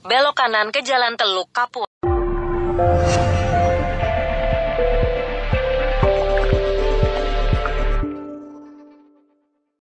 Belok kanan ke Jalan Teluk Kapuas.